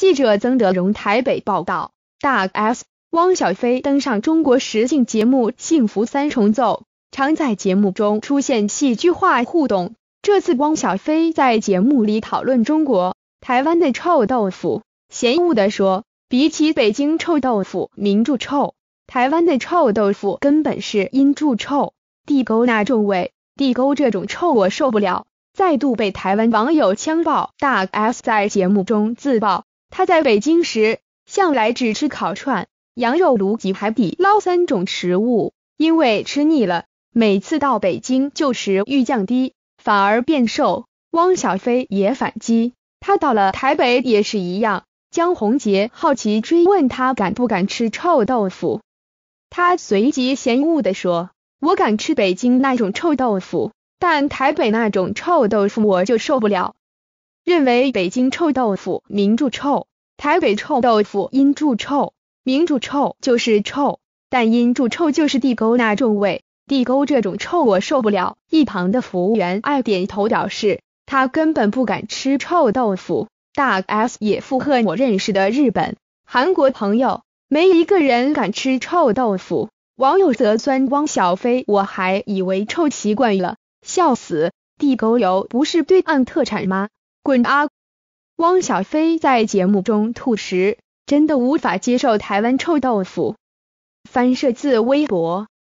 记者曾德荣台北报道，大 S、汪小菲登上中国实境节目《幸福三重奏》，常在节目中出现戏剧化互动。这次汪小菲在节目里讨论中国台湾的臭豆腐，嫌恶地说：“比起北京臭豆腐名著臭，台湾的臭豆腐根本是因著臭，地沟那种味，地沟这种臭我受不了。”再度被台湾网友枪爆，大 S 在节目中自曝他在北京时，向来只吃烤串、羊肉炉及海底捞三种食物，因为吃腻了，每次到北京就食欲降低，反而变瘦。汪小菲也反击，他到了台北也是一样。江宏杰好奇追问他敢不敢吃臭豆腐，他随即嫌恶的说：“我敢吃北京那种臭豆腐，但台北那种臭豆腐我就受不了。”认为北京臭豆腐名著臭，台北臭豆腐因著臭，名著臭就是臭，但因著臭就是地沟那种味，地沟这种臭我受不了。一旁的服务员爱点头表示，他根本不敢吃臭豆腐。大 S 也附和，我认识的日本、韩国朋友没一个人敢吃臭豆腐。网友则酸汪小菲，我还以为臭习惯了，笑死！地沟油不是对岸特产吗？滚啊！汪小菲在节目中吐时，真的无法接受台湾臭豆腐。翻摄自微博。